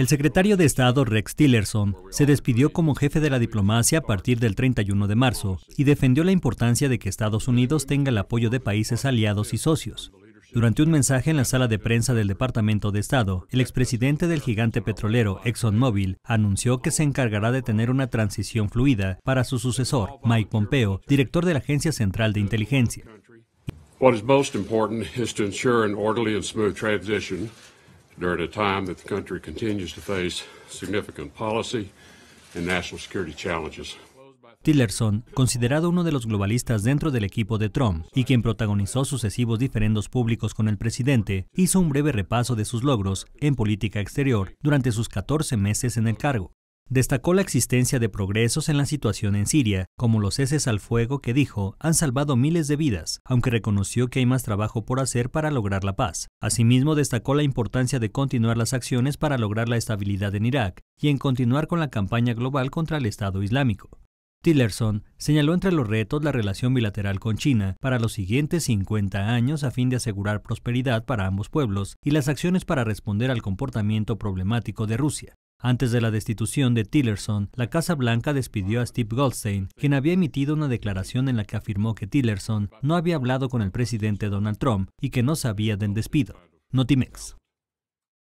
El secretario de Estado Rex Tillerson se despidió como jefe de la diplomacia a partir del 31 de marzo y defendió la importancia de que Estados Unidos tenga el apoyo de países aliados y socios. Durante un mensaje en la sala de prensa del Departamento de Estado, el expresidente del gigante petrolero ExxonMobil anunció que se encargará de tener una transición fluida para su sucesor, Mike Pompeo, director de la Agencia Central de Inteligencia. What is most important is to ensure an orderly and Tillerson, considerado uno de los globalistas dentro del equipo de Trump y quien protagonizó sucesivos diferendos públicos con el presidente, hizo un breve repaso de sus logros en política exterior durante sus 14 meses en el cargo destacó la existencia de progresos en la situación en Siria, como los ceses al fuego que dijo han salvado miles de vidas, aunque reconoció que hay más trabajo por hacer para lograr la paz. Asimismo, destacó la importancia de continuar las acciones para lograr la estabilidad en Irak y en continuar con la campaña global contra el Estado Islámico. Tillerson señaló entre los retos la relación bilateral con China para los siguientes 50 años a fin de asegurar prosperidad para ambos pueblos y las acciones para responder al comportamiento problemático de Rusia. Antes de la destitución de Tillerson, la Casa Blanca despidió a Steve Goldstein, quien había emitido una declaración en la que afirmó que Tillerson no había hablado con el presidente Donald Trump y que no sabía del despido. Notimex.